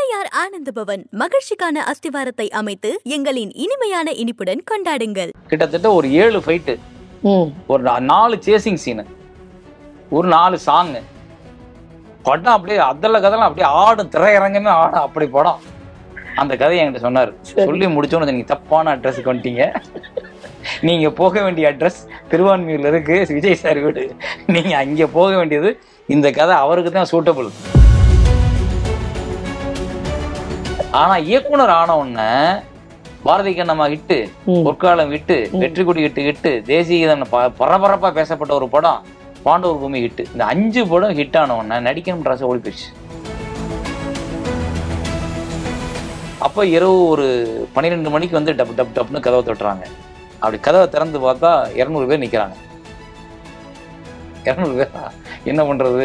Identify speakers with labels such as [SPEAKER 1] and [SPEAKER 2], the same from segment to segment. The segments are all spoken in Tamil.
[SPEAKER 1] அடையார் ஆனந்த பவன் மகிழ்ச்சிக்கான அஸ்திவாரத்தை அமைத்து எங்களின் இனிமையான இனிப்புடன் கொண்டாடுங்கள் கிட்டத்தட்ட ஒரு ஏழு ஃபைட்டு ஒரு நாலு சேசிங் சீனு ஒரு நாலு சாங்கு படம் அப்படியே அதில் கதெல்லாம் அப்படியே ஆடும் திரையரங்கமே ஆடும் அப்படி படம் அந்த கதையை என்கிட்ட சொன்னார் சொல்லி முடிச்சோன்னு நீங்கள் தப்பான அட்ரஸுக்கு வந்துட்டீங்க நீங்கள் போக வேண்டிய அட்ரஸ் திருவான்மையூர்ல இருக்குது விஜய் சார் வீடு நீங்கள் அங்கே போக வேண்டியது இந்த கதை அவருக்கு தான் சூட்டபிள் ஆனா இயக்குனர் ஆன உடனே பாரதி கண்ணம்மா ஹிட்டு பொற்காலம் விட்டு கொடி ஹிட்டு ஹிட்டு தேசிய கீதம் பரபரப்பா பேசப்பட்ட ஒரு படம் பாண்டவர் பூமி ஹிட்டு இந்த அஞ்சு படம் ஹிட் ஆன உடனே நடிக்கணும்ன்ற ஆசை ஓடி போயிடுச்சு இரவு ஒரு பன்னிரெண்டு மணிக்கு வந்து டப் டப் டப்னு கதவை தொட்டுறாங்க அப்படி கதவை திறந்து பார்த்தா இரநூறு பேர் நிற்கிறாங்க இரநூறு பேர் என்ன பண்றது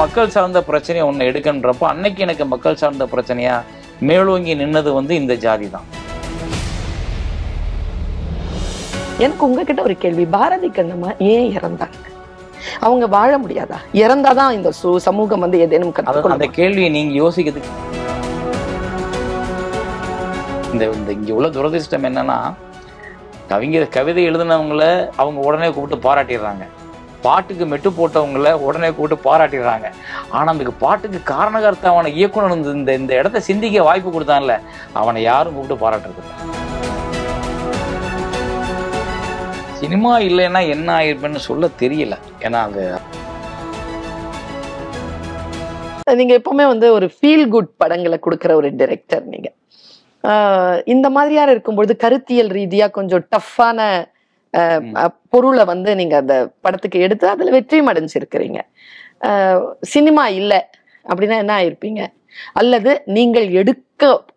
[SPEAKER 1] மக்கள் சார்ந்த பிரச்சனையை ஒன்று எடுக்கன்றப்போ அன்னைக்கு எனக்கு மக்கள் சார்ந்த பிரச்சனையாக மேலோங்கி நின்னது வந்து இந்த ஜாதி தான்
[SPEAKER 2] எனக்கு உங்ககிட்ட ஒரு கேள்வி பாரதி கண்ணம்மா ஏன் இறந்தாங்க அவங்க வாழ முடியாதா இறந்தாதான் இந்த சமூகம் வந்து ஏதேனும் அந்த
[SPEAKER 1] கேள்வியை நீங்க யோசிக்கிறதுக்கு இந்த இந்த இங்கே உள்ள துரதிருஷ்டம் என்னன்னா கவிஞர் கவிதை எழுதினவங்கள அவங்க உடனே கூப்பிட்டு பாராட்டிடுறாங்க பாட்டுக்கு மெட்டு போட்டவங்கள உடனே கூட்டு பாராட்டிடுறாங்க ஆனால் அதுக்கு பாட்டுக்கு காரணகர்த்த அவனை இயக்குனர் இந்த இந்த இடத்த சிந்திக்க வாய்ப்பு கொடுத்தான்ல அவனை யாரும் கூப்பிட்டு பாராட்டுறது சினிமா இல்லைன்னா என்ன ஆயிருப்பேன்னு சொல்ல தெரியல ஏன்னா
[SPEAKER 2] அது நீங்க எப்பவுமே வந்து ஒரு ஃபீல் குட் படங்களை கொடுக்குற ஒரு டிரெக்டர் நீங்க இந்த மாதிரியான இருக்கும்பொழுது கருத்தியல் ரீதியா கொஞ்சம் டஃப்பான பொருளை வந்து நீங்க அந்த படத்துக்கு எடுத்து அதுல வெற்றியும் அடைஞ்சிருக்கிறீங்க சினிமா இல்லை அப்படின்னா என்ன ஆயிருப்பீங்க அல்லது நீங்கள் எடுக்க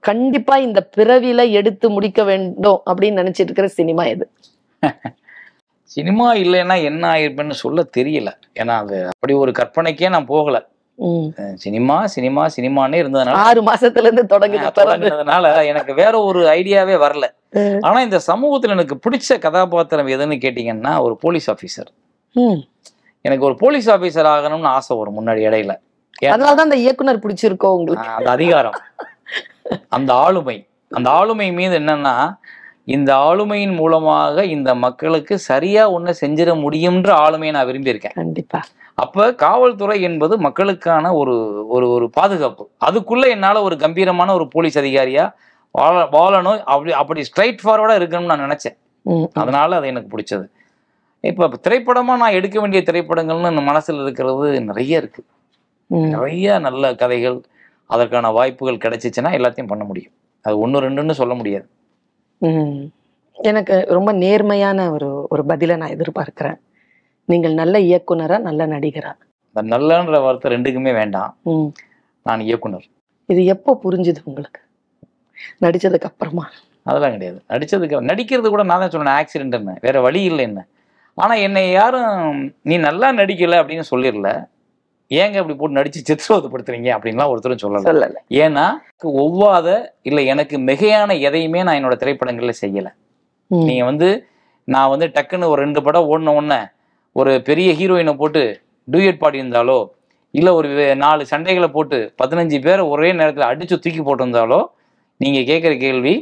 [SPEAKER 2] கண்டிப்பா இந்த பிறவில எடுத்து முடிக்க வேண்டும் அப்படின்னு நினைச்சிட்டு இருக்கிற சினிமா எது
[SPEAKER 1] சினிமா இல்லைன்னா என்ன ஆயிருப்பேன்னு சொல்ல தெரியல ஏன்னா அது அப்படி ஒரு கற்பனைக்கே நான் போகலை சினிமா சினிமா சினிமானே இருந்ததுனால ஆறு மாசத்துல இருந்து தொடங்கினதுனால எனக்கு வேற ஒரு ஐடியாவே வரல ஆனா இந்த சமூகத்துல எனக்கு பிடிச்ச கதாபாத்திரம் எதுன்னு கேட்டீங்கன்னா ஒரு போலீஸ் ஆபீசர் எனக்கு ஒரு போலீஸ் ஆபீசர் ஆகணும்னு ஆசை வரும் முன்னாடி இடையில அதனாலதான்
[SPEAKER 2] அந்த இயக்குனர் பிடிச்சிருக்கோம் உங்களுக்கு அந்த அதிகாரம்
[SPEAKER 1] அந்த ஆளுமை அந்த ஆளுமை மீது என்னன்னா இந்த ஆளுமையின் மூலமாக இந்த மக்களுக்கு சரியா ஒண்ணு செஞ்சிட முடியும்ன்ற ஆளுமையை நான் விரும்பியிருக்கேன் கண்டிப்பா அப்போ காவல்துறை என்பது மக்களுக்கான ஒரு ஒரு ஒரு பாதுகாப்பு அதுக்குள்ளே என்னால் ஒரு கம்பீரமான ஒரு போலீஸ் அதிகாரியாக வாழ வாழணும் அப்படி அப்படி ஸ்ட்ரைட் ஃபார்வர்டாக இருக்கணும்னு நான் நினச்சேன் அதனால் அது எனக்கு பிடிச்சது இப்போ திரைப்படமாக நான் எடுக்க வேண்டிய திரைப்படங்கள்னு என் மனசில் இருக்கிறது நிறைய இருக்குது நிறைய நல்ல கதைகள் அதற்கான வாய்ப்புகள் கிடைச்சிச்சுன்னா எல்லாத்தையும் பண்ண முடியும் அது ஒன்று ரெண்டுன்னு சொல்ல முடியாது
[SPEAKER 2] எனக்கு ரொம்ப நேர்மையான ஒரு ஒரு பதிலை நான் எதிர்பார்க்கிறேன் நீங்கள் நல்ல இயக்குனரா நல்ல நடிகரா
[SPEAKER 1] நல்லன்ற வார்த்தை ரெண்டுக்குமே வேண்டாம் நான் இயக்குனர்
[SPEAKER 2] இது எப்போ புரிஞ்சுது உங்களுக்கு நடிச்சதுக்கு அப்புறமா
[SPEAKER 1] அதெல்லாம் கிடையாது நடிச்சதுக்கு நடிக்கிறது கூட நான் தான் சொன்னேன் ஆக்சிடென்ட் என்ன வேற வழி இல்லை என்ன ஆனால் என்னை யாரும் நீ நல்லா நடிக்கல அப்படின்னு சொல்லிடல ஏங்க இப்படி போட்டு நடிச்சு சித்திரவதப்படுத்துறீங்க அப்படின்லாம் ஒருத்தரும் சொல்லல ஏன்னா ஒவ்வாத இல்லை எனக்கு மிகையான எதையுமே நான் என்னோட திரைப்படங்களில் செய்யலை நீங்கள் வந்து நான் வந்து டக்குன்னு ஒரு ரெண்டு படம் ஓடின உடனே ஒரு பெரிய ஹீரோயினை போட்டு டூயட் பாடியிருந்தாலோ இல்லை ஒரு நாலு சண்டைகளை போட்டு பதினஞ்சு பேரை ஒரே நேரத்தில் அடித்து தூக்கி போட்டிருந்தாலோ நீங்கள் கேட்குற கேள்வி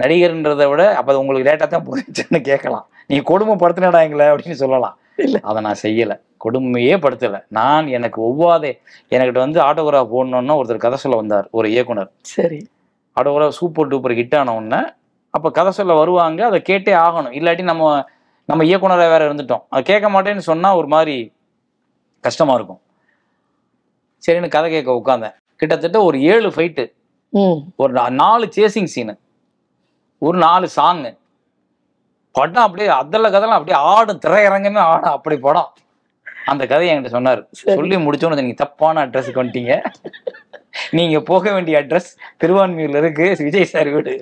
[SPEAKER 1] நடிகர்ன்றதை விட அப்போ உங்களுக்கு லேட்டாக தான் போயிடுச்சுன்னு கேட்கலாம் நீ கொடுமை படுத்தினடா எங்களை அப்படின்னு சொல்லலாம் இல்லை அதை நான் செய்யலை கொடுமையே படுத்தலை நான் எனக்கு ஒவ்வாதே எனக்கிட்ட வந்து ஆட்டோகிராஃப் போடணுன்னு ஒருத்தர் கதை சொல்ல வந்தார் ஒரு இயக்குனர் சரி ஆட்டோகிராஃப் சூப்பர் டூப்பர் ஹிட் ஆன உடனே அப்போ கதை சொல்ல வருவாங்க அதை கேட்டே ஆகணும் இல்லாட்டி நம்ம நம்ம இயக்குனராக வேற இருந்துட்டோம் அதை கேட்க மாட்டேன்னு சொன்னால் ஒரு மாதிரி கஷ்டமாக இருக்கும் சரின்னு கதை கேட்க உட்காந்தேன் கிட்டத்தட்ட ஒரு ஏழு ஃபைட்டு ஒரு நாலு சேசிங் சீனு ஒரு நாலு சாங்கு படம் அப்படியே அதெல்லாம் கதெல்லாம் அப்படியே ஆடும் திரையரங்கமே ஆடும் அப்படி படம் அந்த கதையை என்கிட்ட சொன்னார் சொல்லி முடிச்சோன்னு நீங்க தப்பான அட்ரஸுக்கு வந்துட்டீங்க நீங்க போக வேண்டிய அட்ரஸ் திருவான்மியூர்ல இருக்கு விஜய் சார் வீடு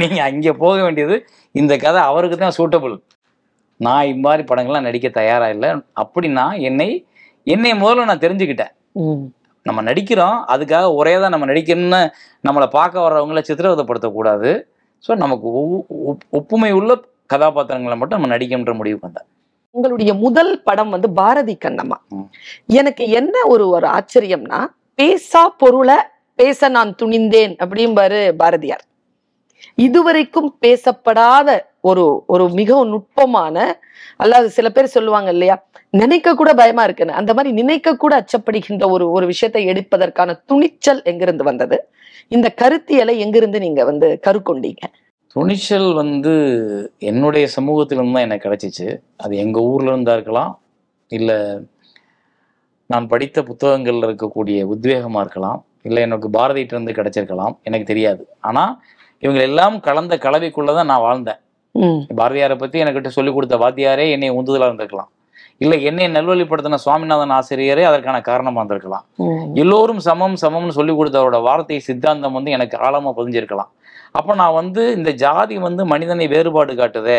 [SPEAKER 1] நீங்க அங்கே போக வேண்டியது இந்த கதை அவருக்கு தான் சூட்டபுள் நான் இம்மாதிரி படங்கள்லாம் நடிக்க தயாராக இல்லை அப்படின்னா என்னை என்னை முதல்ல நான் தெரிஞ்சுக்கிட்டேன் நம்ம நடிக்கிறோம் அதுக்காக ஒரே தான் நம்ம நடிக்கணும்னு நம்மளை பார்க்க வர்றவங்கள சித்திரவதைப்படுத்தக்கூடாது ஸோ நமக்கு ஒப்புமை உள்ள கதாபாத்திரங்களை மட்டும் நம்ம நடிக்கன்ற முடிவு வந்தேன்
[SPEAKER 2] உங்களுடைய முதல் படம் வந்து பாரதி கண்ணம்மா எனக்கு என்ன ஒரு ஒரு ஆச்சரியம்னா பேசா பொருளை பேச நான் துணிந்தேன் அப்படிம்பாரு பாரதியார் இதுவரைக்கும் பேசப்படாத ஒரு ஒரு மிகவும் நுட்பமான அல்லாது சில பேர் சொல்லுவாங்க இல்லையா நினைக்க கூட பயமா இருக்குன்னு அந்த மாதிரி நினைக்க கூட அச்சப்படுகின்ற ஒரு ஒரு விஷயத்தை எடுப்பதற்கான துணிச்சல் எங்கிருந்து வந்தது இந்த கருத்தியலை எங்கிருந்து நீங்க வந்து கருக்கொண்டீங்க
[SPEAKER 1] துணிச்சல் வந்து என்னுடைய சமூகத்திலிருந்து தான் எனக்கு கிடைச்சிச்சு அது எங்க ஊர்ல இருந்தா இருக்கலாம் இல்ல நான் படித்த புத்தகங்கள்ல இருக்கக்கூடிய உத்வேகமா இருக்கலாம் இல்லை எனக்கு இருந்து கிடைச்சிருக்கலாம் எனக்கு தெரியாது ஆனால் இவங்க எல்லாம் கலந்த கலவைக்குள்ளே தான் நான் வாழ்ந்தேன் பாரதியாரை பத்தி எனக்கு சொல்லிக் கொடுத்த வாத்தியாரே என்னை உந்துதலா இருந்திருக்கலாம் இல்ல என்னை நல்வழிப்படுத்தின சுவாமிநாதன் ஆசிரியரே அதற்கான காரணமா இருந்திருக்கலாம் எல்லோரும் சமம் சமம்னு சொல்லி கொடுத்தவரோட வார்த்தை சித்தாந்தம் வந்து எனக்கு ஆழமா பதிஞ்சிருக்கலாம் அப்ப நான் வந்து இந்த ஜாதி வந்து மனிதனை வேறுபாடு காட்டுதே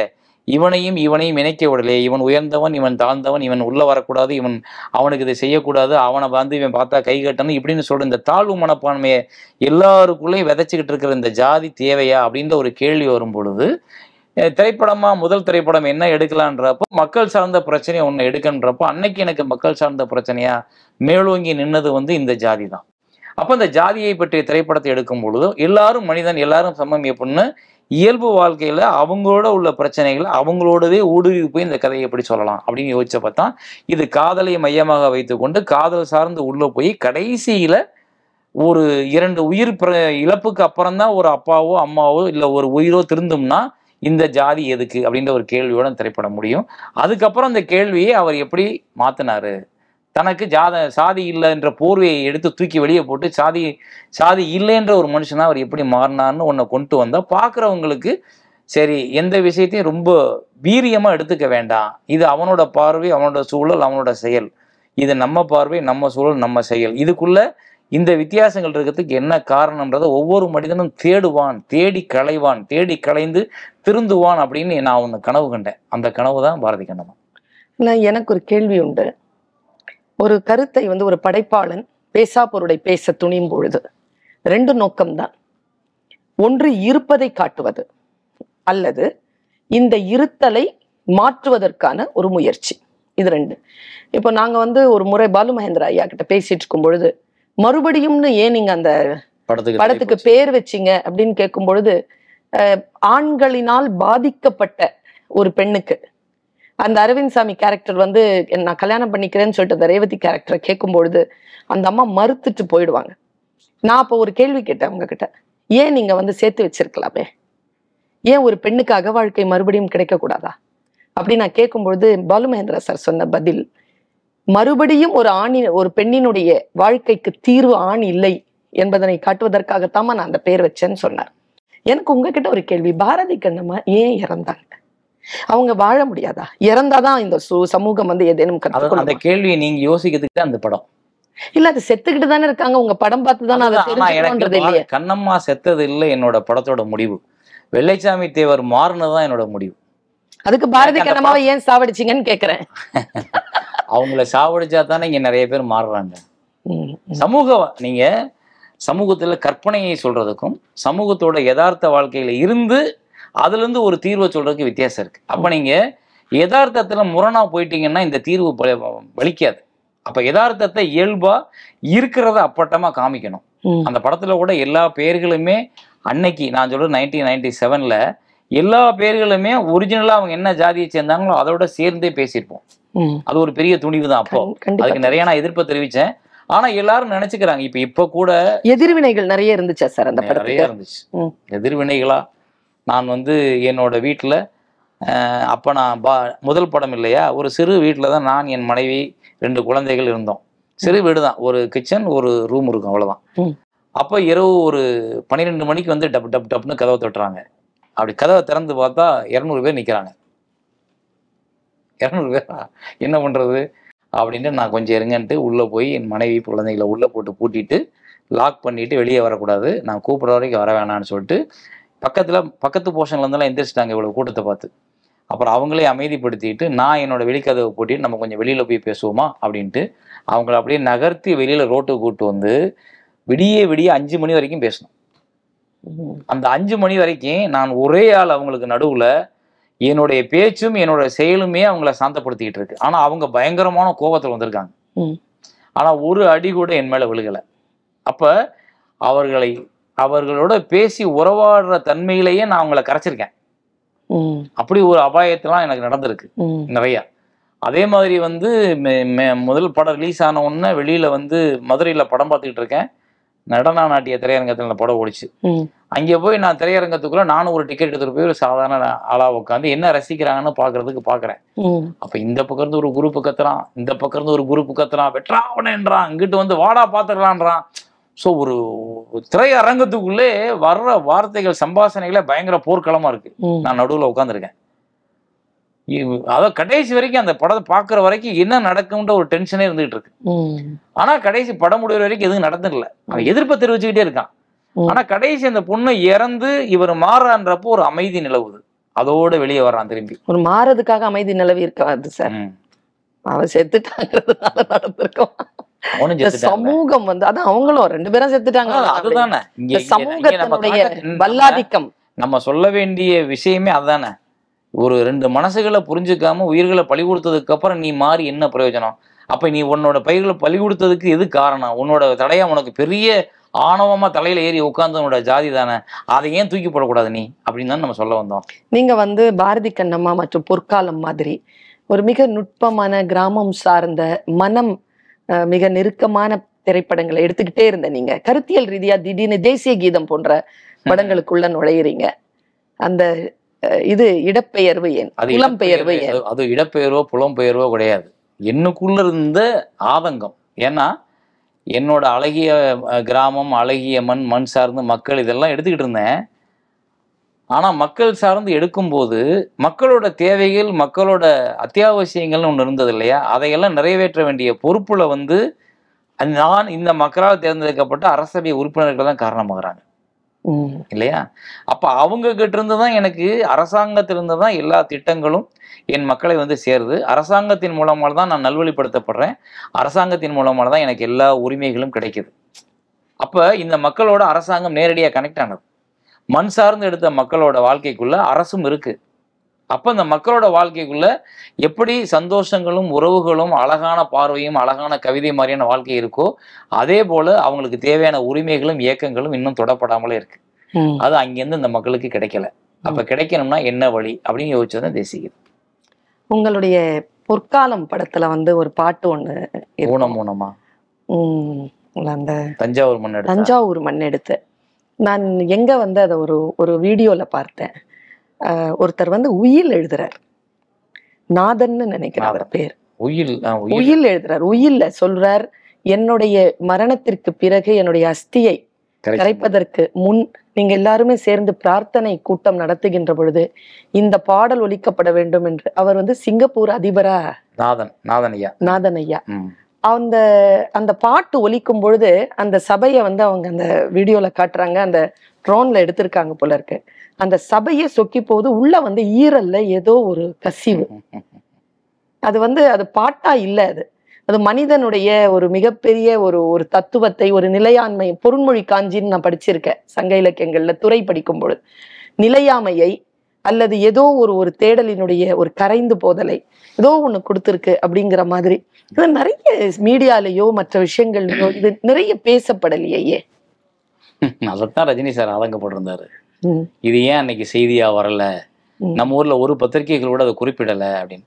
[SPEAKER 1] இவனையும் இவனையும் இணைக்க விடலையே இவன் உயர்ந்தவன் இவன் தாழ்ந்தவன் இவன் உள்ள வரக்கூடாது இவன் அவனுக்கு இதை செய்யக்கூடாது அவனை வந்து இவன் பார்த்தா கை கட்டணும் இப்படின்னு சொல்ற இந்த தாழ்வு மனப்பான்மையை எல்லாருக்குள்ளேயும் விதைச்சுக்கிட்டு இருக்கிற இந்த ஜாதி தேவையா அப்படின்ற ஒரு கேள்வி வரும் பொழுது திரைப்படமா முதல் திரைப்படம் என்ன எடுக்கலான்றப்போ மக்கள் சார்ந்த பிரச்சனையை ஒன்று எடுக்கன்றப்போ அன்னைக்கு எனக்கு மக்கள் சார்ந்த பிரச்சனையா மேலோங்கி நின்னது வந்து இந்த ஜாதி தான் அப்போ இந்த ஜாதியை பற்றிய திரைப்படத்தை எடுக்கும் பொழுது எல்லாரும் மனிதன் எல்லாரும் சமம் எப்படின்னு இயல்பு வாழ்க்கையில் அவங்களோட உள்ள பிரச்சனைகளை அவங்களோடவே ஊடுருவி போய் இந்த கதையை எப்படி சொல்லலாம் அப்படின்னு யோசிச்சப்ப தான் இது காதலை மையமாக வைத்துக்கொண்டு காதல் சார்ந்து உள்ளே போய் கடைசியில் ஒரு இரண்டு உயிர் இழப்புக்கு அப்புறம் தான் ஒரு அப்பாவோ அம்மாவோ இல்லை ஒரு உயிரோ திருந்தும்னா இந்த ஜாதி எதுக்கு அப்படின்ற ஒரு கேள்வியோட திரைப்படம் முடியும் அதுக்கப்புறம் அந்த கேள்வியை அவர் எப்படி மாற்றினாரு தனக்கு ஜாத சாதி இல்லை என்ற போர்வையை எடுத்து தூக்கி வெளியே போட்டு சாதி சாதி இல்லைன்ற ஒரு மனுஷனா அவர் எப்படி மாறினார்னு ஒன்றை கொண்டு வந்தால் பார்க்குறவங்களுக்கு சரி எந்த விஷயத்தையும் ரொம்ப வீரியமாக எடுத்துக்க வேண்டாம் இது அவனோட பார்வை அவனோட சூழல் அவனோட செயல் இது நம்ம பார்வை நம்ம சூழல் நம்ம செயல் இதுக்குள்ளே இந்த வித்தியாசங்கள் இருக்கிறதுக்கு என்ன காரணம்ன்றதை ஒவ்வொரு மனிதனும் தேடுவான் தேடி களைவான் தேடி களைந்து திருந்துவான் அப்படின்னு நான் ஒன்று கனவு கண்டேன் அந்த கனவு தான்
[SPEAKER 2] பாரதி கண்ணமா நான் எனக்கு ஒரு கேள்வி உண்டு ஒரு கருத்தை வந்து ஒரு படைப்பாளன் பேசா பொருளை பேச துணியும் பொழுது ரெண்டு நோக்கம்தான் ஒன்று இருப்பதை காட்டுவது அல்லது இந்த இருத்தலை மாற்றுவதற்கான ஒரு முயற்சி இது ரெண்டு இப்போ நாங்கள் வந்து ஒரு முறை பாலு மகேந்திர ஐயா கிட்ட பேசிட்டு இருக்கும் பொழுது மறுபடியும்னு ஏன் நீங்க அந்த படத்துக்கு பேர் வச்சீங்க அப்படின்னு கேட்கும் பொழுது ஆண்களினால் பாதிக்கப்பட்ட ஒரு பெண்ணுக்கு அந்த அரவிந்த் சாமி கேரக்டர் வந்து நான் கல்யாணம் பண்ணிக்கிறேன்னு சொல்லிட்டு அந்த ரேவதி கேரக்டரை கேட்கும் பொழுது அந்த அம்மா மறுத்துட்டு போயிடுவாங்க நான் அப்போ ஒரு கேள்வி கேட்டேன் அவங்க கிட்ட ஏன் நீங்க வந்து சேர்த்து வச்சிருக்கலாமே ஏன் ஒரு பெண்ணுக்கு அக வாழ்க்கை மறுபடியும் கிடைக்க கூடாதா அப்படி நான் கேட்கும்பொழுது பாலுமகேந்திரா சார் சொன்ன பதில் மறுபடியும் ஒரு ஆணின் ஒரு பெண்ணினுடைய வாழ்க்கைக்கு தீர்வு ஆண் இல்லை என்பதனை காட்டுவதற்காகத்தாம நான் அந்த பேர் வச்சேன்னு சொன்னார் எனக்கு உங்ககிட்ட ஒரு கேள்வி பாரதி கண்ணம்மா ஏன் இறந்தாங்க அவங்க வாழ முடியாதா இறந்தாதான் இந்த சமூகம் வந்து ஏதேனும் அந்த
[SPEAKER 1] கேள்வியை நீங்க யோசிக்கிறதுக்கு அந்த படம்
[SPEAKER 2] இல்ல அது செத்துக்கிட்டு தானே இருக்காங்க உங்க படம் பார்த்து தானே அதை இல்லையே
[SPEAKER 1] கண்ணம்மா செத்தது இல்லை என்னோட படத்தோட முடிவு வெள்ளைச்சாமி தேவர் மாறுனதுதான் என்னோட முடிவு
[SPEAKER 2] அதுக்கு பாரதி கண்ணம்மாவை ஏன் சாவடிச்சிங்கன்னு கேக்குறேன்
[SPEAKER 1] அவங்கள சாவடிச்சா தானே இங்க நிறைய பேர் மாறுறாங்க சமூக நீங்க சமூகத்துல கற்பனையை சொல்றதுக்கும் சமூகத்தோட யதார்த்த வாழ்க்கையில இருந்து அதுல இருந்து ஒரு தீர்வை சொல்றதுக்கு வித்தியாசம் இருக்கு அப்ப நீங்க யதார்த்தத்துல முரணா போயிட்டீங்கன்னா இந்த தீர்வு வலிக்காது அப்ப யதார்த்தத்தை இயல்பா இருக்கிறத அப்பட்டமா காமிக்கணும் அந்த படத்துல கூட எல்லா பேர்களுமே அன்னைக்கு நான் சொல்றது நைன்டீன் நைன்டி செவன்ல எல்லா பேர்களுமே ஒரிஜினலா அவங்க என்ன ஜாதியை சேர்ந்தாங்களோ அதோட சேர்ந்தே பேசியிருப்போம் அது ஒரு பெரிய துணிவு தான் அப்போ அதுக்கு நிறைய நான் எதிர்ப்பை தெரிவிச்சேன் ஆனா எல்லாரும் நினைச்சுக்கிறாங்க இப்ப இப்ப கூட
[SPEAKER 2] எதிர்வினைகள் நிறைய இருந்துச்சா சார் அந்த நிறைய இருந்துச்சு
[SPEAKER 1] எதிர்வினைகளா நான் வந்து என்னோட வீட்டுல அப்ப நான் பா முதல் படம் இல்லையா ஒரு சிறு வீட்டில் தான் நான் என் மனைவி ரெண்டு குழந்தைகள் இருந்தோம் சிறு வீடு தான் ஒரு கிச்சன் ஒரு ரூம் இருக்கும் அவ்வளோதான் அப்போ இரவு ஒரு பன்னிரெண்டு மணிக்கு வந்து டப் டப் டப்னு கதவை தொட்டுறாங்க அப்படி கதவை திறந்து பார்த்தா இரநூறு பேர் நிற்கிறாங்க இரநூறு பேரா என்ன பண்ணுறது அப்படின்ட்டு நான் கொஞ்சம் இருங்கன்ட்டு உள்ளே போய் என் மனைவி குழந்தைகளை உள்ளே போட்டு பூட்டிட்டு லாக் பண்ணிவிட்டு வெளியே வரக்கூடாது நான் கூப்பிட்ற வரைக்கும் வர வேணாம்னு சொல்லிட்டு பக்கத்தில் பக்கத்து போர்ஷன்லேருந்தெல்லாம் எந்திரிச்சிட்டாங்க இவ்வளோ கூட்டத்தை பார்த்து அப்புறம் அவங்களே அமைதிப்படுத்திட்டு நான் என்னோட வெளிக்கதவை போட்டிட்டு நம்ம கொஞ்சம் வெளியில் போய் பேசுவோமா அப்படின்ட்டு அவங்கள அப்படியே நகர்த்தி வெளியில் ரோட்டுக்கு கூப்பிட்டு வந்து விடிய விடிய அஞ்சு மணி வரைக்கும் பேசணும் அந்த அஞ்சு மணி வரைக்கும் நான் ஒரே ஆள் அவங்களுக்கு நடுவில் என்னுடைய பேச்சும் என்னோட செயலுமே அவங்கள சாந்தப்படுத்திக்கிட்டு இருக்கு ஆனா அவங்க பயங்கரமான கோபத்தில் வந்திருக்காங்க ஆனா ஒரு அடி கூட என் மேல விழுகல அப்ப அவர்களை அவர்களோட பேசி உறவாடுற தன்மையிலேயே நான் அவங்கள கரைச்சிருக்கேன் அப்படி ஒரு அபாயத்தெல்லாம் எனக்கு நடந்திருக்கு நிறையா அதே மாதிரி வந்து முதல் படம் ரிலீஸ் ஆன உடனே வெளியில வந்து மதுரையில படம் பார்த்துக்கிட்டு இருக்கேன் நடனா நாட்டிய திரையரங்கத்தில் படம் ஓடிச்சு அங்கே போய் நான் திரையரங்கத்துக்குள்ள நானும் ஒரு டிக்கெட் எடுத்துட்டு போய் ஒரு சாதாரண ஆளா உட்காந்து என்ன ரசிக்கிறாங்கன்னு பாக்குறதுக்கு பாக்குறேன் அப்ப இந்த பக்கம் இருந்து ஒரு குரூப் கத்துறான் இந்த பக்கம் இருந்து ஒரு குரூப் கத்துறான் வெற்றா இங்கிட்டு வந்து வாடா பாத்துக்கலான்றான் ஸோ ஒரு திரையரங்கத்துக்குள்ளே வர்ற வார்த்தைகள் சம்பாஷணைகளே பயங்கர போர்க்களமா இருக்கு நான் நடுவில் உட்காந்துருக்கேன் அதாவது கடைசி வரைக்கும் அந்த படத்தை பாக்குற வரைக்கும் என்ன நடக்கும்ன்ற ஒரு டென்ஷனே இருந்துகிட்டு
[SPEAKER 2] இருக்கு
[SPEAKER 1] ஆனா கடைசி படம் முடிவு வரைக்கும் எதுவும் நடந்துடல எதிர்ப்பை தெரிவிச்சுக்கிட்டே இருக்கான் ஆனா கடைசி அந்த பொண்ணு இறந்து இவர் மாறான்றப்போ ஒரு அமைதி நிலவுது அதோட வெளியே வர்றான் திரும்பி
[SPEAKER 2] ஒரு மாறதுக்காக அமைதி நிலவி இருக்காது சார் அவ செத்துட்டாங்கிறதுனால நடந்திருக்கோம் சமூகம் வந்து அதான் அவங்களும் ரெண்டு பேரும் செத்துட்டாங்க அதுதானே சமூகத்தினுடைய வல்லாதிக்கம்
[SPEAKER 1] நம்ம சொல்ல வேண்டிய விஷயமே அதுதானே ஒரு ரெண்டு மனசுகளை புரிஞ்சுக்காம உயிர்களை பழி கொடுத்ததுக்கு அப்புறம் நீ மாறி என்ன பிரயோஜனம் அப்ப நீ உன்னோட பயிர்களை பழி கொடுத்ததுக்கு எது காரணம் உன்னோட தடையா உனக்கு பெரிய ஆணவமாக தலையில் ஏறி உட்காந்தவனோட ஜாதி தானே அதை ஏன் தூக்கி போடக்கூடாது நீ அப்படின்னு தான் நம்ம சொல்ல வந்தோம்
[SPEAKER 2] நீங்கள் வந்து பாரதி கண்ணம்மா மற்றும் பொற்காலம் மாதிரி ஒரு மிக நுட்பமான கிராமம் சார்ந்த மனம் மிக நெருக்கமான திரைப்படங்களை எடுத்துக்கிட்டே இருந்த நீங்க கருத்தியல் ரீதியா திடீர்னு தேசிய கீதம் போன்ற படங்களுக்குள்ள நுழையிறீங்க அந்த இது இடப்பெயர்வு ஏன் புலம்பெயர்வு ஏன்
[SPEAKER 1] அது இடப்பெயர்வோ புலம்பெயர்வோ கிடையாது என்னுக்குள்ள இருந்த ஆதங்கம் ஏன்னா என்னோட அழகிய கிராமம் அழகிய மண் மண் சார்ந்து மக்கள் இதெல்லாம் எடுத்துக்கிட்டு இருந்தேன் ஆனால் மக்கள் சார்ந்து எடுக்கும்போது மக்களோட தேவைகள் மக்களோட அத்தியாவசியங்கள்னு ஒன்று இருந்தது இல்லையா அதையெல்லாம் நிறைவேற்ற வேண்டிய பொறுப்பில் வந்து நான் இந்த மக்களால் தேர்ந்தெடுக்கப்பட்ட அரசபை உறுப்பினர்கள் தான் காரணமாகறாங்க இல்லையா அப்போ அவங்க கிட்ட இருந்து தான் எனக்கு அரசாங்கத்திலிருந்து தான் எல்லா திட்டங்களும் என் மக்களை வந்து சேருது அரசாங்கத்தின் மூலமாக தான் நான் நல்வழிப்படுத்தப்படுறேன் அரசாங்கத்தின் மூலமாக தான் எனக்கு எல்லா உரிமைகளும் கிடைக்குது அப்போ இந்த மக்களோட அரசாங்கம் நேரடியாக கனெக்ட் ஆனது மண் சார்ந்து எடுத்த மக்களோட வாழ்க்கைக்குள்ள அரசும் இருக்குது அப்போ இந்த மக்களோட வாழ்க்கைக்குள்ள எப்படி சந்தோஷங்களும் உறவுகளும் அழகான பார்வையும் அழகான கவிதை மாதிரியான வாழ்க்கை இருக்கோ அதே போல அவங்களுக்கு தேவையான உரிமைகளும் இயக்கங்களும் இன்னும் தொடப்படாமலே இருக்கு அது அங்கேருந்து இந்த மக்களுக்கு கிடைக்கல அப்போ கிடைக்கணும்னா என்ன வழி அப்படின்னு யோசிச்சு தான் தேசிக்குது
[SPEAKER 2] உங்களுடைய பொற்காலம் படத்துல வந்து ஒரு பாட்டு ஒண்ணு ஊனம் ஊனமா அந்த தஞ்சாவூர்
[SPEAKER 1] மண் தஞ்சாவூர்
[SPEAKER 2] மண் எடுத்து நான் எங்க வந்து அதை ஒரு ஒரு வீடியோல பார்த்தேன் ஒருத்தர் வந்து உயில் எழுதுறார் நாதன்னு நினைக்கிறார் பேர்
[SPEAKER 1] உயில் உயில்
[SPEAKER 2] எழுதுறார் உயில்ல சொல்றார் என்னுடைய மரணத்திற்கு பிறகு என்னுடைய அஸ்தியை கரைப்பதற்கு முன் நீங்க எல்லாருமே சேர்ந்து பிரார்த்தனை கூட்டம் நடத்துகின்ற பொழுது இந்த பாடல் ஒலிக்கப்பட வேண்டும் என்று அவர் வந்து சிங்கப்பூர் அதிபரா நாதன் ஐயா அந்த அந்த பாட்டு ஒலிக்கும் பொழுது அந்த சபையை வந்து அவங்க அந்த வீடியோல காட்டுறாங்க அந்த ட்ரோன்ல எடுத்திருக்காங்க போல இருக்கு அந்த சபையை சொக்கி போது உள்ள வந்து ஈரல்ல ஏதோ ஒரு கசிவு அது வந்து அது பாட்டா இல்ல அது அது மனிதனுடைய ஒரு மிகப்பெரிய ஒரு ஒரு தத்துவத்தை ஒரு நிலையாண்மை பொருண்மொழி காஞ்சின்னு நான் படிச்சிருக்கேன் சங்க இலக்கியங்கள்ல துறை படிக்கும் பொழுது நிலையாமையை அல்லது ஏதோ ஒரு ஒரு தேடலினுடைய ஒரு கரைந்து போதலை ஏதோ ஒண்ணு கொடுத்துருக்கு அப்படிங்கிற மாதிரி இது நிறைய மீடியாலேயோ மற்ற விஷயங்கள்லையோ இது நிறைய பேசப்படலையே
[SPEAKER 1] அதத்தான் ரஜினி சார் ஆதங்கப்பட்டிருந்தாரு இது ஏன் அன்னைக்கு செய்தியா வரல நம்ம ஊர்ல ஒரு பத்திரிகைகள் கூட அதை குறிப்பிடல அப்படின்னு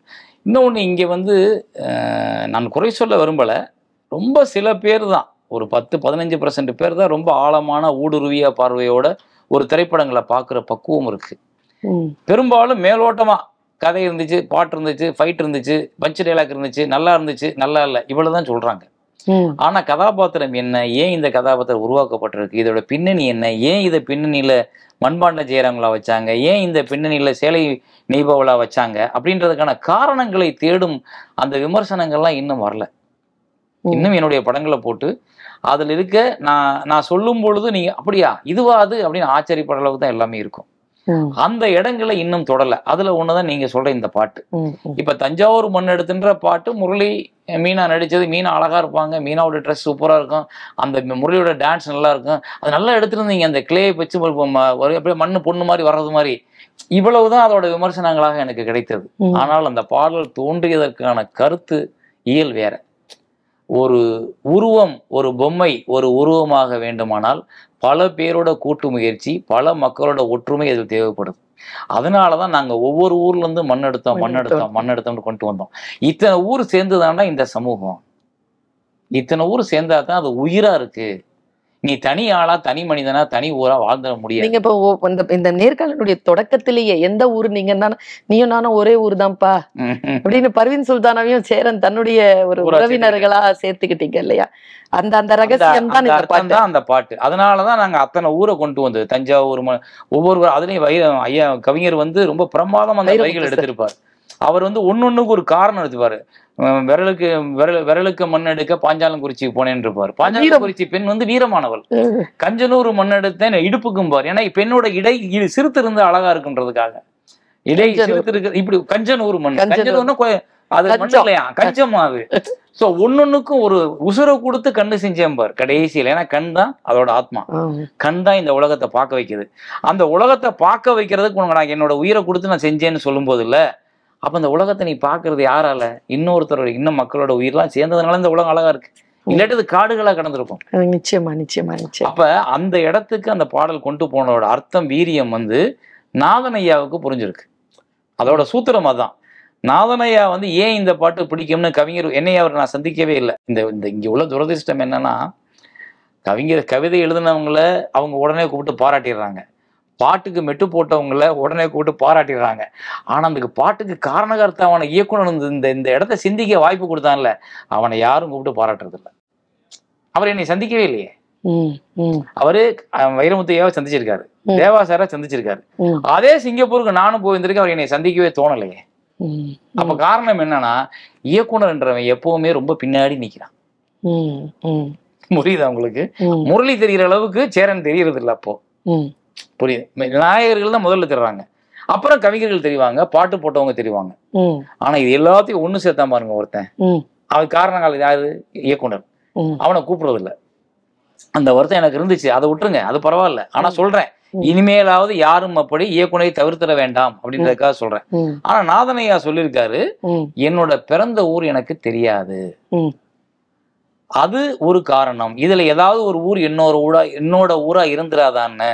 [SPEAKER 1] இன்னொன்று இங்கே வந்து நான் குறை சொல்ல விரும்பலை ரொம்ப சில பேர் தான் ஒரு பத்து பதினஞ்சு பர்சன்ட் பேர் தான் ரொம்ப ஆழமான ஊடுருவிய பார்வையோட ஒரு திரைப்படங்களை பார்க்குற பக்குவம் இருக்குது பெரும்பாலும் மேலோட்டமாக கதை இருந்துச்சு பாட்டு இருந்துச்சு ஃபைட் இருந்துச்சு பஞ்ச் டைலாக் இருந்துச்சு நல்லா இருந்துச்சு நல்லா இல்லை இவ்வளோ தான் சொல்கிறாங்க ஆனா கதாபாத்திரம் என்ன ஏன் இந்த கதாபாத்திரம் உருவாக்கப்பட்டிருக்கு இதோட பின்னணி என்ன ஏன் இதை பின்னணியில மண்பாண்ட ஜெயராமலா வச்சாங்க ஏன் இந்த பின்னணியில சேலை நெய்பவலா வச்சாங்க அப்படின்றதுக்கான காரணங்களை தேடும் அந்த விமர்சனங்கள்லாம் இன்னும் வரல இன்னும் என்னுடைய படங்களை போட்டு அதுல இருக்க நான் நான் சொல்லும் பொழுது நீ அப்படியா இதுவா அது அப்படின்னு ஆச்சரியப்படுற அளவுக்கு தான் எல்லாமே இருக்கும் அந்த இடங்களை இன்னும் தொடல அதுல ஒண்ணுதான் நீங்க சொல்ற இந்த பாட்டு இப்ப தஞ்சாவூர் மண் எடுத்துன்ற பாட்டு முரளி மீனா நடிச்சது மீனா அழகா இருப்பாங்க மீனாவோட ட்ரெஸ் சூப்பரா இருக்கும் அந்த முரளியோட டான்ஸ் நல்லா இருக்கும் அது நல்லா எடுத்திருந்தீங்க அந்த கிளேயை வச்சு அப்படியே மண்ணு பொண்ணு மாதிரி வர்றது மாதிரி இவ்வளவுதான் அதோட விமர்சனங்களாக எனக்கு கிடைத்தது ஆனால் அந்த பாடல் தோன்றியதற்கான கருத்து இயல் வேற ஒரு உருவம் ஒரு பொம்மை ஒரு உருவமாக வேண்டுமானால் பல பேரோட கூட்டு முயற்சி பல மக்களோட ஒற்றுமை அதில் தேவைப்படுது அதனால தான் நாங்கள் ஒவ்வொரு ஊர்லேருந்து மண் எடுத்தோம் மண் எடுத்தோம் மண் எடுத்தோம்னு கொண்டு வந்தோம் இத்தனை ஊர் சேர்ந்து இந்த சமூகம் இத்தனை ஊர் சேர்ந்தா தான் அது உயிராக இருக்குது நீ தனி ஆளா தனி மனிதனா தனி ஊரா வாழ்ந்துட முடியும் நீங்க இப்போ
[SPEAKER 2] இந்த இந்த நேர்காணலுடைய தொடக்கத்திலேயே எந்த ஊர் நீங்க நீயும் நானும் ஒரே ஊர் தான்ப்பா அப்படின்னு பர்வீன் சுல்தானாவையும் சேரன் தன்னுடைய ஒரு உறவினர்களா சேர்த்துக்கிட்டீங்க இல்லையா அந்த அந்த ரகசியம் தான்
[SPEAKER 1] அந்த பாட்டு அதனாலதான் நாங்க அத்தனை ஊரை கொண்டு வந்தது தஞ்சாவூர் ஒவ்வொரு அதுலயும் வை ஐயா கவிஞர் வந்து ரொம்ப பிரமாதம் அந்த வரிகள் எடுத்திருப்பார் அவர் வந்து ஒன்னொன்னுக்கு ஒரு காரணம் எடுத்துப்பாரு விரலுக்கு விரல் விரலுக்கு மண்ணெடுக்க பாஞ்சாலங்குறிச்சிக்கு போனேன் இருப்பார் பாஞ்சாலங்குறிச்சி பெண் வந்து வீரமானவள் கஞ்சனூர் மண்ணெடுத்தேன் இடுப்புக்கும் பார் ஏன்னா பெண்ணோட இடை சிறுத்திருந்த அழகா இருக்குன்றதுக்காக இடை சிறுத்திருக்கு இப்படி கஞ்சனூர் மண் கஞ்சனூர்னா அது மட்டும் கஞ்சம் அது சோ ஒன்னொன்னுக்கும் ஒரு உசுரை கொடுத்து கண்ணு செஞ்சேன் பார் கடைசியில் ஏன்னா கண் தான் அதோட ஆத்மா கண் தான் இந்த உலகத்தை பார்க்க வைக்குது அந்த உலகத்தை பார்க்க வைக்கிறதுக்கு உனக்கு நான் என்னோட உயிரை கொடுத்து நான் செஞ்சேன்னு சொல்லும் போது இல்லை அப்போ இந்த உலகத்தை நீ பார்க்கறது யாரால இன்னொருத்தரோட இன்னும் மக்களோட உயிரெலாம் சேர்ந்ததுனால இந்த உலகம் அழகா இருக்கு இல்லாட்டி இது காடுகளாக
[SPEAKER 2] கடந்திருக்கும் நிச்சயமா நிச்சயமா நிச்சயம் அப்போ
[SPEAKER 1] அந்த இடத்துக்கு அந்த பாடல் கொண்டு போனதோட அர்த்தம் வீரியம் வந்து நாதனையாவுக்கு புரிஞ்சிருக்கு அதோட சூத்திரம் அதான் நாதனையா வந்து ஏன் இந்த பாட்டு பிடிக்கும்னு கவிஞர் என்னைய அவர் நான் சந்திக்கவே இல்லை இந்த இந்த இங்கே உள்ள துரதிருஷ்டம் என்னன்னா கவிஞர் கவிதை எழுதினவங்கள அவங்க உடனே கூப்பிட்டு பாராட்டிடுறாங்க பாட்டுக்கு மெட்டு போட்டவங்கள உடனே கூட்டு பாராட்டிடுறாங்க ஆனால் அந்த பாட்டுக்கு அவனை இயக்குனர் இந்த இந்த இடத்த சிந்திக்க வாய்ப்பு கொடுத்தான்ல அவனை யாரும் கூப்பிட்டு பாராட்டுறதில்ல அவர் என்னை சந்திக்கவே இல்லையே அவரு வைரமுத்தையாவை சந்திச்சிருக்காரு தேவாசார சந்திச்சிருக்காரு அதே சிங்கப்பூருக்கு நானும் போயிருந்திருக்கேன் அவர் என்னை சந்திக்கவே தோணலையே அப்ப காரணம் என்னன்னா இயக்குனர்ன்றவன் எப்பவுமே ரொம்ப பின்னாடி நிக்கிறான் புரியுதா உங்களுக்கு முரளி தெரிகிற அளவுக்கு சேரன் தெரியறது இல்லை அப்போ புரியுது நாயகர்கள் தான் முதல்ல தெரிறாங்க அப்புறம் கவிஞர்கள் தெரிவாங்க பாட்டு போட்டவங்க தெரிவாங்க ஆனா இது எல்லாத்தையும் ஒண்ணு சேர்த்தா பாருங்க ஒருத்தன் அது காரணங்கள் யாரு இயக்குனர் அவனை கூப்பிடுறதில்ல இல்ல அந்த வருத்தம் எனக்கு இருந்துச்சு அதை விட்டுருங்க அது பரவாயில்ல ஆனா சொல்றேன் இனிமேலாவது யாரும் அப்படி இயக்குனரை தவிர்த்திட வேண்டாம் அப்படின்றதுக்காக சொல்றேன் ஆனா நாதனையா சொல்லியிருக்காரு என்னோட பிறந்த ஊர் எனக்கு தெரியாது அது ஒரு காரணம் இதுல ஏதாவது ஒரு ஊர் இன்னொரு ஊரா என்னோட ஊரா இருந்துராதான்னு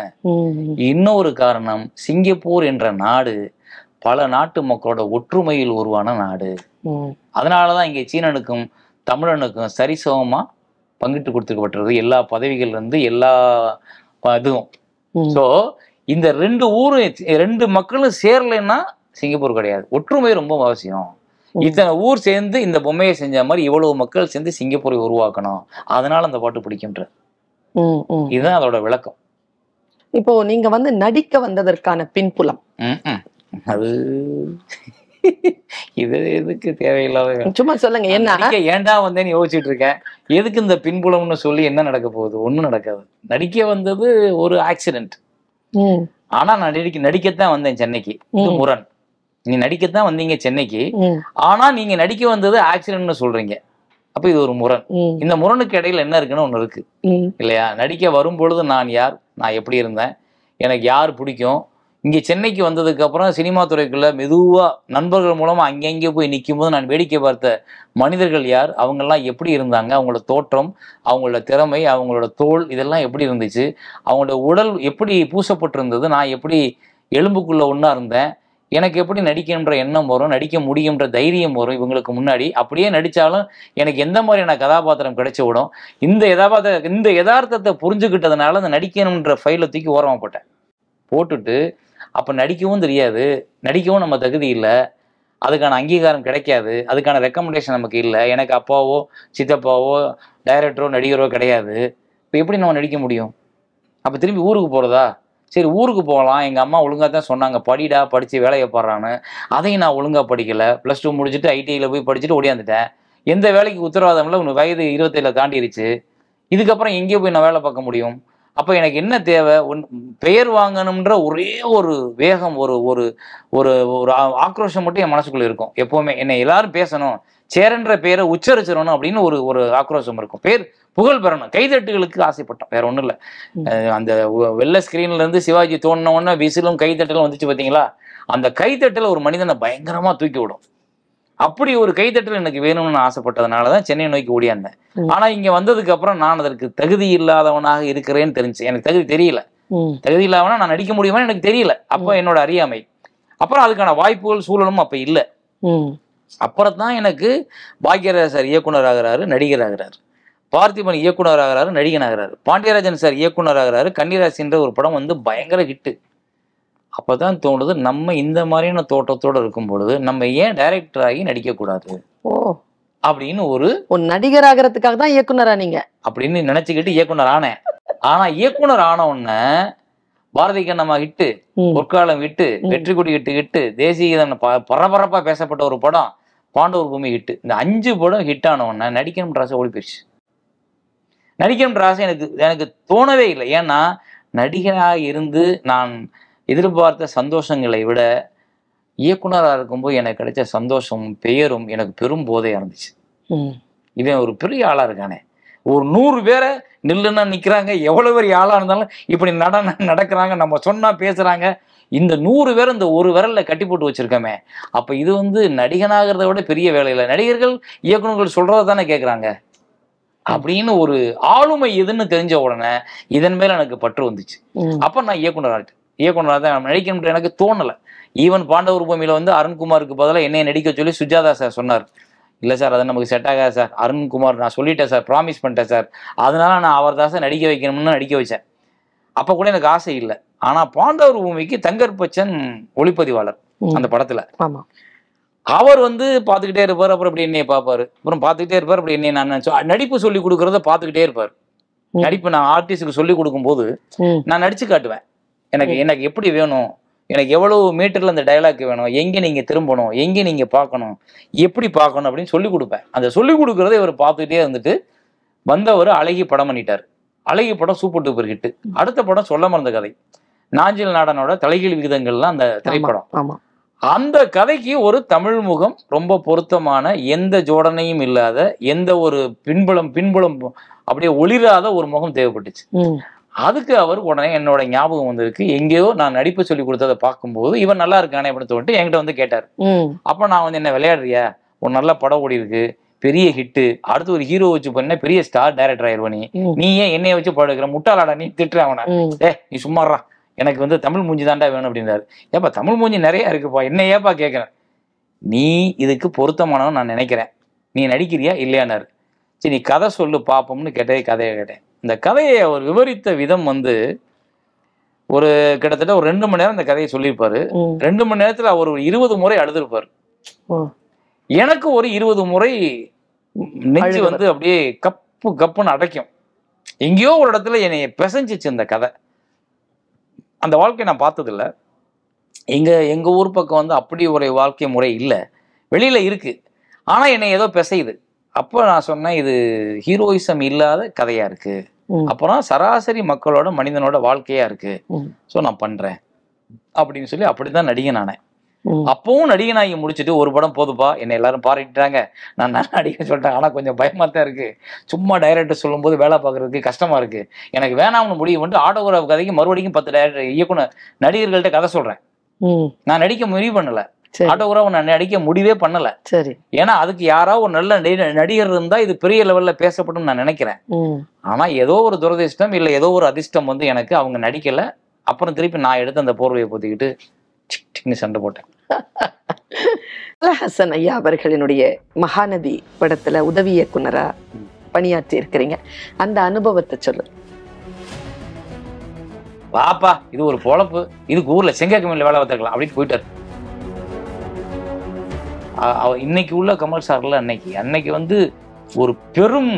[SPEAKER 1] இன்னொரு காரணம் சிங்கப்பூர் என்ற நாடு பல நாட்டு மக்களோட ஒற்றுமையில் உருவான நாடு அதனாலதான் இங்கே சீனனுக்கும் தமிழனுக்கும் சரிசமமா பங்கிட்டு கொடுத்துக்கப்பட்டிருக்கு எல்லா இருந்து எல்லா இதுவும் ஸோ இந்த ரெண்டு ஊரும் ரெண்டு மக்களும் சேரலைன்னா சிங்கப்பூர் கிடையாது ஒற்றுமை ரொம்ப அவசியம் இத்தனை ஊர் சேர்ந்து இந்த பொம்மையை செஞ்ச மாதிரி இவ்வளவு மக்கள் சேர்ந்து சிங்கப்பூரை உருவாக்கணும் அதனால அந்த பாட்டு பிடிக்கும்ன்ற இதுதான் அதோட விளக்கம்
[SPEAKER 2] இப்போ நீங்க வந்து நடிக்க வந்ததற்கான பின்புலம்
[SPEAKER 1] அது இது எதுக்கு தேவையில்லாத
[SPEAKER 2] சும்மா சொல்லுங்க என்ன
[SPEAKER 1] ஏன்டா வந்தேன்னு யோசிச்சுட்டு இருக்கேன் எதுக்கு இந்த பின்புலம்னு சொல்லி என்ன நடக்க போகுது ஒன்றும் நடக்காது நடிக்க வந்தது ஒரு ஆக்சிடென்ட் ஆனா நான் நடிக்க நடிக்கத்தான் வந்தேன் சென்னைக்கு முரண் நீங்க நடிக்கத்தான் வந்தீங்க சென்னைக்கு ஆனா நீங்க நடிக்க வந்தது ஆக்சிடென்ட்னு சொல்றீங்க அப்ப இது ஒரு முரண் இந்த முரணுக்கு இடையில என்ன இருக்குன்னு ஒண்ணு இருக்கு இல்லையா நடிக்க வரும் பொழுது நான் யார் நான் எப்படி இருந்தேன் எனக்கு யார் பிடிக்கும் இங்க சென்னைக்கு வந்ததுக்கு அப்புறம் சினிமா துறைக்குள்ள மெதுவா நண்பர்கள் மூலமா அங்கங்கே போய் நிற்கும் போது நான் வேடிக்கை பார்த்த மனிதர்கள் யார் அவங்கெல்லாம் எப்படி இருந்தாங்க அவங்களோட தோற்றம் அவங்களோட திறமை அவங்களோட தோல் இதெல்லாம் எப்படி இருந்துச்சு அவங்களோட உடல் எப்படி பூசப்பட்டிருந்தது நான் எப்படி எலும்புக்குள்ள ஒன்னா இருந்தேன் எனக்கு எப்படி நடிக்கணுன்ற எண்ணம் வரும் நடிக்க முடியுன்ற தைரியம் வரும் இவங்களுக்கு முன்னாடி அப்படியே நடித்தாலும் எனக்கு எந்த மாதிரியான கதாபாத்திரம் கிடைச்சி விடும் இந்த யதாபாத்திர இந்த யதார்த்தத்தை புரிஞ்சுக்கிட்டதுனால அந்த நடிக்கணுன்ற ஃபைலை தூக்கி ஓரமாக போட்டேன் போட்டுட்டு அப்போ நடிக்கவும் தெரியாது நடிக்கவும் நம்ம தகுதி இல்லை அதுக்கான அங்கீகாரம் கிடைக்காது அதுக்கான ரெக்கமெண்டேஷன் நமக்கு இல்லை எனக்கு அப்பாவோ சித்தப்பாவோ டைரக்டரோ நடிகரோ கிடையாது இப்போ எப்படி நம்ம நடிக்க முடியும் அப்போ திரும்பி ஊருக்கு போகிறதா சரி ஊருக்கு போகலாம் எங்கள் அம்மா ஒழுங்காக தான் சொன்னாங்க படிடா படித்து வேலையை போடுறான்னு அதையும் நான் ஒழுங்காக படிக்கலை ப்ளஸ் டூ முடிச்சுட்டு ஐடிஐயில் போய் படிச்சுட்டு ஓடியாந்துட்டேன் எந்த வேலைக்கு உத்தரவாதம் இல்லை உனக்கு வயது இருபத்தேழு தாண்டிடுச்சு இதுக்கப்புறம் எங்கேயோ போய் நான் வேலை பார்க்க முடியும் அப்போ எனக்கு என்ன தேவை ஒன் பெயர் வாங்கணும்ன்ற ஒரே ஒரு வேகம் ஒரு ஒரு ஒரு ஒரு ஆக்ரோஷம் மட்டும் என் மனசுக்குள்ளே இருக்கும் எப்போவுமே என்னை எல்லாரும் பேசணும் சேரன்ற பெயரை உச்சரிச்சிடணும் அப்படின்னு ஒரு ஒரு ஆக்ரோஷம் இருக்கும் பேர் புகழ் பெறணும் கைதட்டுகளுக்கு ஆசைப்பட்டோம் வேற ஒன்றும் இல்லை அந்த வெள்ளை ஸ்கிரீன்ல இருந்து சிவாஜி தோணுன உடனே விசிலும் கைதட்டலும் வந்துச்சு பார்த்தீங்களா அந்த கைதட்டல ஒரு மனிதனை பயங்கரமா தூக்கி விடும் அப்படி ஒரு கைத்தட்டல் எனக்கு வேணும்னு ஆசைப்பட்டதுனால தான் சென்னை நோக்கி ஓடியாந்தேன் ஆனா இங்க வந்ததுக்கு அப்புறம் நான் அதற்கு தகுதி இல்லாதவனாக இருக்கிறேன்னு தெரிஞ்சு எனக்கு தகுதி தெரியல தகுதி இல்லாமனா நான் நடிக்க முடியுமான்னு எனக்கு தெரியல அப்போ என்னோட அறியாமை அப்புறம் அதுக்கான வாய்ப்புகள் சூழலும் அப்ப இல்லை அப்புறம் தான் எனக்கு பாக்யராஜ் சார் இயக்குனர் ஆகிறாரு நடிகர் ஆகிறாரு பார்த்திபன் இயக்குனர் ஆகிறாரு நடிகன் ஆகிறாரு பாண்டியராஜன் சார் இயக்குனர் ஆகிறாரு கன்னிராசின்ற ஒரு படம் வந்து பயங்கர ஹிட்டு அப்போ தான் தோணுது நம்ம இந்த மாதிரியான தோட்டத்தோடு இருக்கும் பொழுது நம்ம ஏன் டைரக்டர் ஆகி நடிக்கக்கூடாது ஓ அப்படின்னு ஒரு ஒரு
[SPEAKER 2] நடிகர் ஆகிறதுக்காக தான் இயக்குனரா நீங்க
[SPEAKER 1] அப்படின்னு நினைச்சுக்கிட்டு இயக்குனர் ஆனேன் ஆனா இயக்குனர் ஆன உடனே பாரதி கண்ணம்மா ஹிட்டு பொற்காலம் விட்டு வெற்றி கொடி இட்டு ஹிட்டு தேசிய பரபரப்பாக பரபரப்பா பேசப்பட்ட ஒரு படம் பாண்டவர் பூமி ஹிட்டு இந்த அஞ்சு படம் ஹிட் ஆன உடனே நடிக்கணும்ன்ற ஆசை ஓடி போயிடுச்சு நடிக்கணும்ன்ற ஆசை எனக்கு எனக்கு தோணவே இல்லை ஏன்னா நடிகராக இருந்து நான் எதிர்பார்த்த சந்தோஷங்களை விட இயக்குனராக இருக்கும்போது எனக்கு கிடைச்ச சந்தோஷம் பெயரும் எனக்கு பெரும் போதையாக இருந்துச்சு இவன் ஒரு பெரிய ஆளாக இருக்கானே ஒரு நூறு பேரை நில்லுன்னா நிற்கிறாங்க எவ்வளோ பேர் ஆளாக இருந்தாலும் இப்படி நடன நடக்கிறாங்க நம்ம சொன்னால் பேசுகிறாங்க இந்த நூறு பேர் இந்த ஒரு விரலில் கட்டி போட்டு வச்சுருக்கோமே அப்போ இது வந்து நடிகனாகிறத விட பெரிய வேலையில் நடிகர்கள் இயக்குநர்கள் சொல்கிறத தானே கேட்குறாங்க அப்படின்னு ஒரு ஆளுமை எதுன்னு தெரிஞ்ச உடனே இதன் மேலே எனக்கு பற்று வந்துச்சு அப்போ நான் இயக்குனர் ஆகிட்டேன் இயக்குனராக தான் நடிக்கணுன்ற எனக்கு தோணலை ஈவன் பாண்டவர் பூமியில் வந்து அருண்குமாருக்கு பதிலாக என்னைய நடிக்க சொல்லி சுஜாதா சார் சொன்னார் இல்லை சார் அது நமக்கு செட் ஆகாது சார் அருண்குமார் நான் சொல்லிட்டேன் சார் ப்ராமிஸ் பண்ணிட்டேன் சார் அதனால நான் அவர் தான் சார் நடிக்க வைக்கணும்னு நடிக்க வச்சேன் அப்போ கூட எனக்கு ஆசை இல்லை ஆனால் பாண்டவர் பூமிக்கு தங்கர் பச்சன் ஒளிப்பதிவாளர் அந்த படத்தில் அவர் வந்து பார்த்துக்கிட்டே இருப்பார் அப்புறம் இப்படி என்னைய பார்ப்பாரு அப்புறம் பார்த்துக்கிட்டே இருப்பார் அப்படி என்னைய நான் நடிப்பு சொல்லி கொடுக்குறத பார்த்துக்கிட்டே இருப்பார் நடிப்பு நான் ஆர்டிஸ்டுக்கு சொல்லி கொடுக்கும்போது நான் நடிச்சு காட்டுவேன் எனக்கு எனக்கு எப்படி வேணும் எனக்கு எவ்வளவு மீட்டர்ல அந்த டைலாக் வேணும் எங்க நீங்க திரும்பணும் எங்க நீங்க பார்க்கணும் எப்படி பார்க்கணும் அப்படின்னு சொல்லி கொடுப்பேன் அந்த சொல்லி கொடுக்கறத இவர் பார்த்துட்டே இருந்துட்டு வந்தவர் அழகி படம் பண்ணிட்டார் அழகி படம் சூப்பர் டூப்பர் ஹிட் அடுத்த படம் சொல்ல மறந்த கதை நாஞ்சில் நாடனோட தலைகீழ் விகிதங்கள்லாம் அந்த திரைப்படம் அந்த கதைக்கு ஒரு தமிழ் முகம் ரொம்ப பொருத்தமான எந்த ஜோடனையும் இல்லாத எந்த ஒரு பின்புலம் பின்புலம் அப்படியே ஒளிராத ஒரு முகம் தேவைப்பட்டுச்சு அதுக்கு அவர் உடனே என்னோட ஞாபகம் வந்திருக்கு எங்கேயோ நான் நடிப்பு சொல்லி கொடுத்ததை பார்க்கும்போது இவன் நல்லா இருக்கானே அப்படின்னு சொல்லிட்டு என்கிட்ட வந்து கேட்டார் அப்போ நான் வந்து என்ன விளையாடுறியா ஒரு நல்ல படம் ஓடி இருக்கு பெரிய ஹிட்டு அடுத்து ஒரு ஹீரோ வச்சு பண்ண பெரிய ஸ்டார் டைரக்டர் ஆயிடுவ நீ ஏன் என்னைய வச்சு படம் எடுக்கிற முட்டாளாடா நீ திட்டுற அவனை ஏ நீ சும்மாறா எனக்கு வந்து தமிழ் மூஞ்சி தாண்டா வேணும் அப்படின்றாரு ஏப்பா தமிழ் மூஞ்சி நிறைய இருக்குப்பா என்ன ஏப்பா கேட்குறேன் நீ இதுக்கு பொருத்தமானவன் நான் நினைக்கிறேன் நீ நடிக்கிறியா இல்லையானாரு சரி நீ கதை சொல்லு பார்ப்போம்னு கேட்டதே கதையை கேட்டேன் இந்த கதையை அவர் விவரித்த விதம் வந்து ஒரு கிட்டத்தட்ட ஒரு ரெண்டு மணி நேரம் இந்த கதையை சொல்லியிருப்பாரு ரெண்டு மணி நேரத்துல அவர் ஒரு இருபது முறை அழுதுருப்பாரு எனக்கு ஒரு இருபது முறை நெஞ்சு வந்து அப்படியே கப்பு கப்புன்னு அடைக்கும் எங்கேயோ ஒரு இடத்துல என்னை பிசைஞ்சிச்சு இந்த கதை அந்த வாழ்க்கையை நான் பார்த்ததில்ல எங்கள் எங்கள் ஊர் பக்கம் வந்து அப்படி ஒரு வாழ்க்கை முறை இல்லை வெளியில் இருக்குது ஆனால் என்னை ஏதோ பிசையுது அப்போ நான் சொன்னேன் இது ஹீரோயிசம் இல்லாத கதையாக இருக்குது அப்புறம் சராசரி மக்களோட மனிதனோட வாழ்க்கையா இருக்கு ஸோ நான் பண்றேன் அப்படின்னு சொல்லி அப்படிதான் நடிகன் ஆனேன் அப்பவும் நடிகனாகி முடிச்சுட்டு ஒரு படம் போதுப்பா என்னை எல்லாரும் பாராட்டிட்டாங்க நான் நல்லா நடிக்க சொல்லிட்டேன் ஆனால் கொஞ்சம் பயமாக தான் இருக்குது சும்மா டைரக்டர் சொல்லும்போது வேலை பார்க்குறதுக்கு கஷ்டமாக இருக்குது எனக்கு வேணாம்னு முடிவு பண்ணிட்டு ஆட்டோகிராஃப் கதைக்கு மறுபடியும் பத்து டைரக்டர் இயக்குனர் நடிகர்கள்ட்ட கதை சொல்கிறேன் நான் நடிக்க முடிவு பண்ணலை ஆட்டோகிராஃப் நான் நடிக்க முடிவே பண்ணல சரி ஏன்னா அதுக்கு யாராவது ஒரு நல்ல நடிகர் இருந்தா இது பெரிய லெவல்ல பேசப்படும் நான் நினைக்கிறேன் ஆனா ஏதோ ஒரு துரதிர்ஷ்டம் இல்ல ஏதோ ஒரு அதிர்ஷ்டம் வந்து எனக்கு அவங்க நடிக்கல அப்புறம் திருப்பி நான் எடுத்து அந்த போர்வையை பொத்திக்கிட்டு சண்டை போட்டேன்
[SPEAKER 2] ஹசன் ஐயா அவர்களினுடைய மகாநதி படத்துல உதவி இயக்குனரா பணியாற்றி இருக்கிறீங்க அந்த அனுபவத்தை சொல்லு
[SPEAKER 1] பாப்பா இது ஒரு பொழப்பு இதுக்கு ஊர்ல செங்கக்கமியில் வேலை பார்த்துருக்கலாம் அப்படின்னு போயிட்டாரு இன்னைக்கு உள்ள கமல் சார்ல அன்னைக்கு அன்னைக்கு வந்து ஒரு பெரும்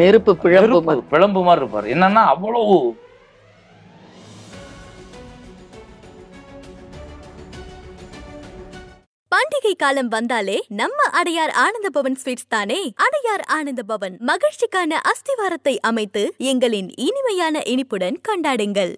[SPEAKER 1] நெருப்பு பிழம்பு பிழம்பு மாதிரி இருப்பார் என்னன்னா அவ்வளவு பண்டிகை காலம் வந்தாலே நம்ம அடையார் ஆனந்த பவன் ஸ்வீட்ஸ் தானே அடையார் ஆனந்த பவன் மகிழ்ச்சிக்கான அஸ்திவாரத்தை அமைத்து எங்களின் இனிமையான இனிப்புடன் கொண்டாடுங்கள்